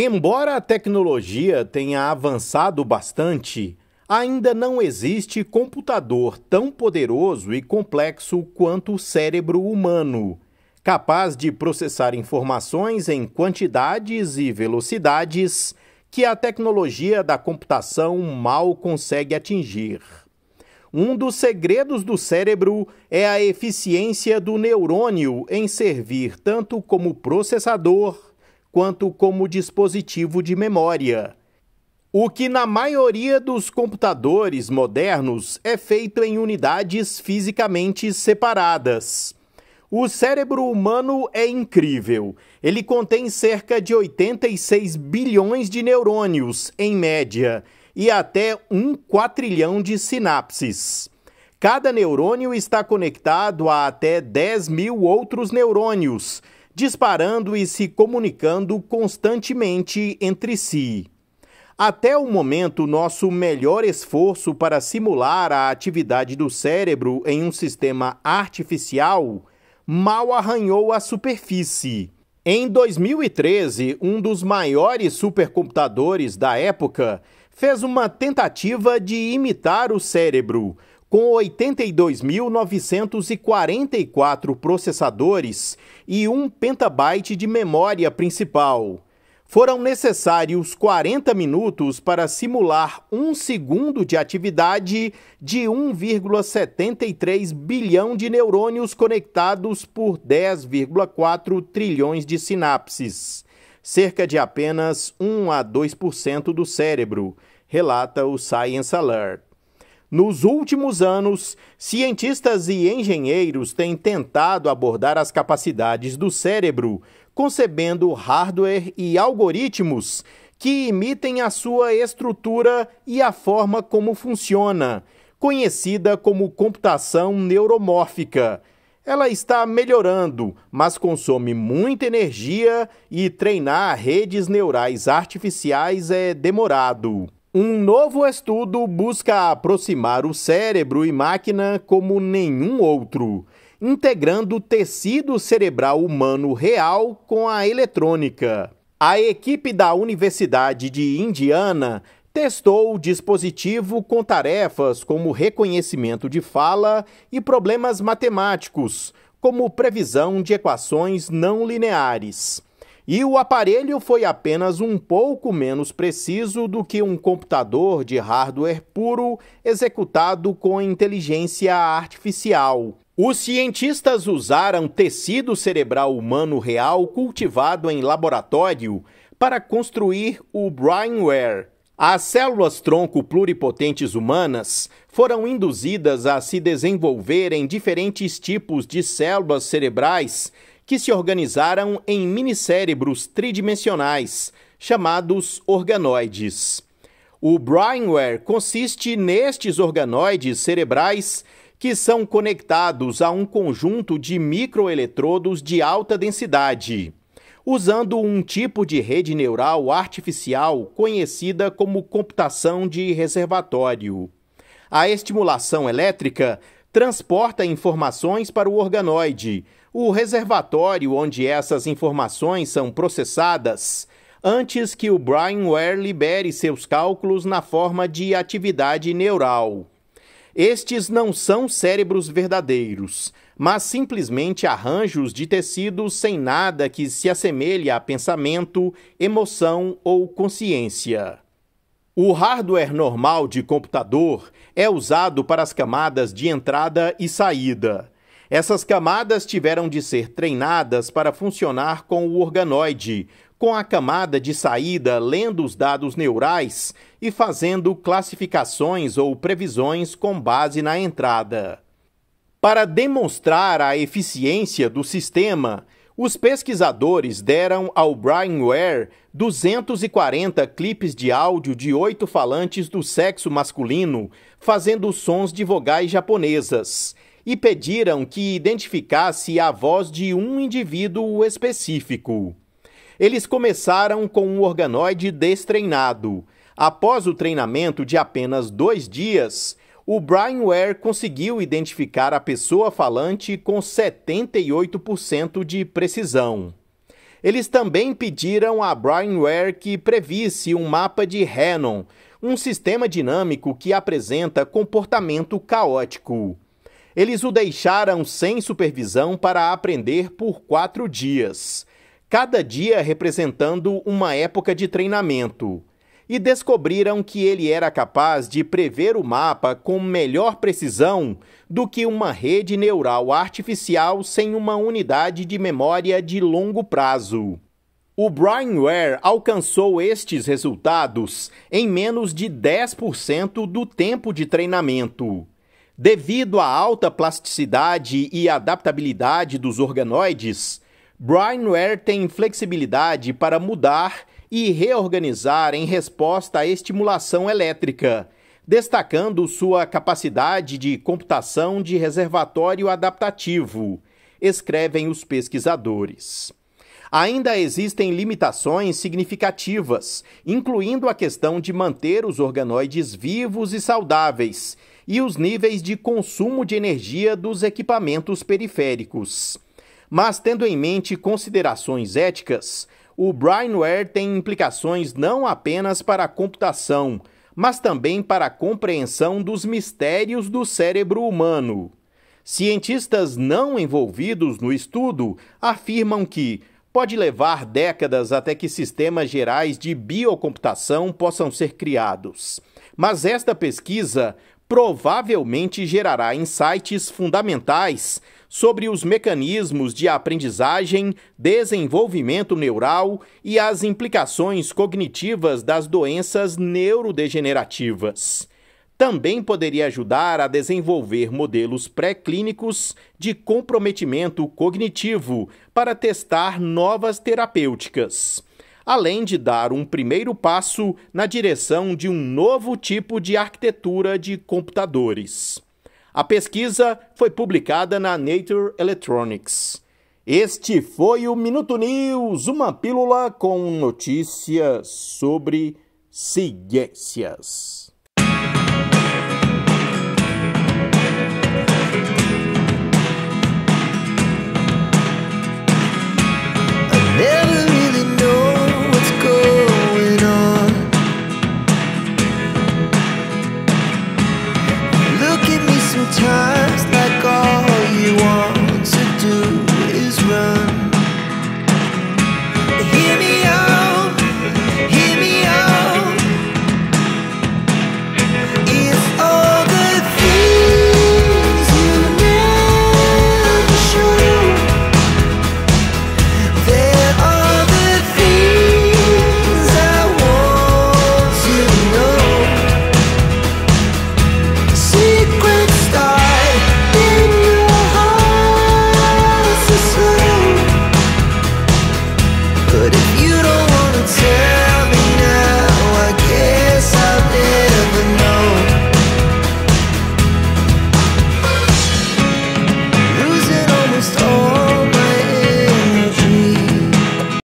Embora a tecnologia tenha avançado bastante, ainda não existe computador tão poderoso e complexo quanto o cérebro humano, capaz de processar informações em quantidades e velocidades que a tecnologia da computação mal consegue atingir. Um dos segredos do cérebro é a eficiência do neurônio em servir tanto como processador quanto como dispositivo de memória. O que na maioria dos computadores modernos é feito em unidades fisicamente separadas. O cérebro humano é incrível. Ele contém cerca de 86 bilhões de neurônios, em média, e até um quatrilhão de sinapses. Cada neurônio está conectado a até 10 mil outros neurônios disparando e se comunicando constantemente entre si. Até o momento, nosso melhor esforço para simular a atividade do cérebro em um sistema artificial mal arranhou a superfície. Em 2013, um dos maiores supercomputadores da época fez uma tentativa de imitar o cérebro, com 82.944 processadores e 1 petabyte de memória principal. Foram necessários 40 minutos para simular um segundo de atividade de 1,73 bilhão de neurônios conectados por 10,4 trilhões de sinapses, cerca de apenas 1 a 2% do cérebro, relata o Science Alert. Nos últimos anos, cientistas e engenheiros têm tentado abordar as capacidades do cérebro, concebendo hardware e algoritmos que imitem a sua estrutura e a forma como funciona, conhecida como computação neuromórfica. Ela está melhorando, mas consome muita energia e treinar redes neurais artificiais é demorado. Um novo estudo busca aproximar o cérebro e máquina como nenhum outro, integrando o tecido cerebral humano real com a eletrônica. A equipe da Universidade de Indiana testou o dispositivo com tarefas como reconhecimento de fala e problemas matemáticos, como previsão de equações não lineares. E o aparelho foi apenas um pouco menos preciso do que um computador de hardware puro executado com inteligência artificial. Os cientistas usaram tecido cerebral humano real cultivado em laboratório para construir o brainware. As células tronco pluripotentes humanas foram induzidas a se desenvolver em diferentes tipos de células cerebrais que se organizaram em minicérebros tridimensionais, chamados organoides. O brainware consiste nestes organoides cerebrais que são conectados a um conjunto de microeletrodos de alta densidade, usando um tipo de rede neural artificial conhecida como computação de reservatório. A estimulação elétrica transporta informações para o organoide, o reservatório onde essas informações são processadas, antes que o brainware libere seus cálculos na forma de atividade neural. Estes não são cérebros verdadeiros, mas simplesmente arranjos de tecidos sem nada que se assemelhe a pensamento, emoção ou consciência. O hardware normal de computador é usado para as camadas de entrada e saída. Essas camadas tiveram de ser treinadas para funcionar com o organoide, com a camada de saída lendo os dados neurais e fazendo classificações ou previsões com base na entrada. Para demonstrar a eficiência do sistema, os pesquisadores deram ao Brian Ware 240 clipes de áudio de oito falantes do sexo masculino fazendo sons de vogais japonesas e pediram que identificasse a voz de um indivíduo específico. Eles começaram com um organoide destreinado. Após o treinamento de apenas dois dias, o Brian Ware conseguiu identificar a pessoa falante com 78% de precisão. Eles também pediram a Brian Ware que previsse um mapa de Hannon, um sistema dinâmico que apresenta comportamento caótico. Eles o deixaram sem supervisão para aprender por quatro dias, cada dia representando uma época de treinamento e descobriram que ele era capaz de prever o mapa com melhor precisão do que uma rede neural artificial sem uma unidade de memória de longo prazo. O Brian Ware alcançou estes resultados em menos de 10% do tempo de treinamento. Devido à alta plasticidade e adaptabilidade dos organoides, Brian Ware tem flexibilidade para mudar e reorganizar em resposta à estimulação elétrica, destacando sua capacidade de computação de reservatório adaptativo, escrevem os pesquisadores. Ainda existem limitações significativas, incluindo a questão de manter os organoides vivos e saudáveis e os níveis de consumo de energia dos equipamentos periféricos. Mas, tendo em mente considerações éticas, o Brainware tem implicações não apenas para a computação, mas também para a compreensão dos mistérios do cérebro humano. Cientistas não envolvidos no estudo afirmam que pode levar décadas até que sistemas gerais de biocomputação possam ser criados. Mas esta pesquisa provavelmente gerará insights fundamentais sobre os mecanismos de aprendizagem, desenvolvimento neural e as implicações cognitivas das doenças neurodegenerativas. Também poderia ajudar a desenvolver modelos pré-clínicos de comprometimento cognitivo para testar novas terapêuticas além de dar um primeiro passo na direção de um novo tipo de arquitetura de computadores. A pesquisa foi publicada na Nature Electronics. Este foi o Minuto News, uma pílula com notícias sobre ciências. say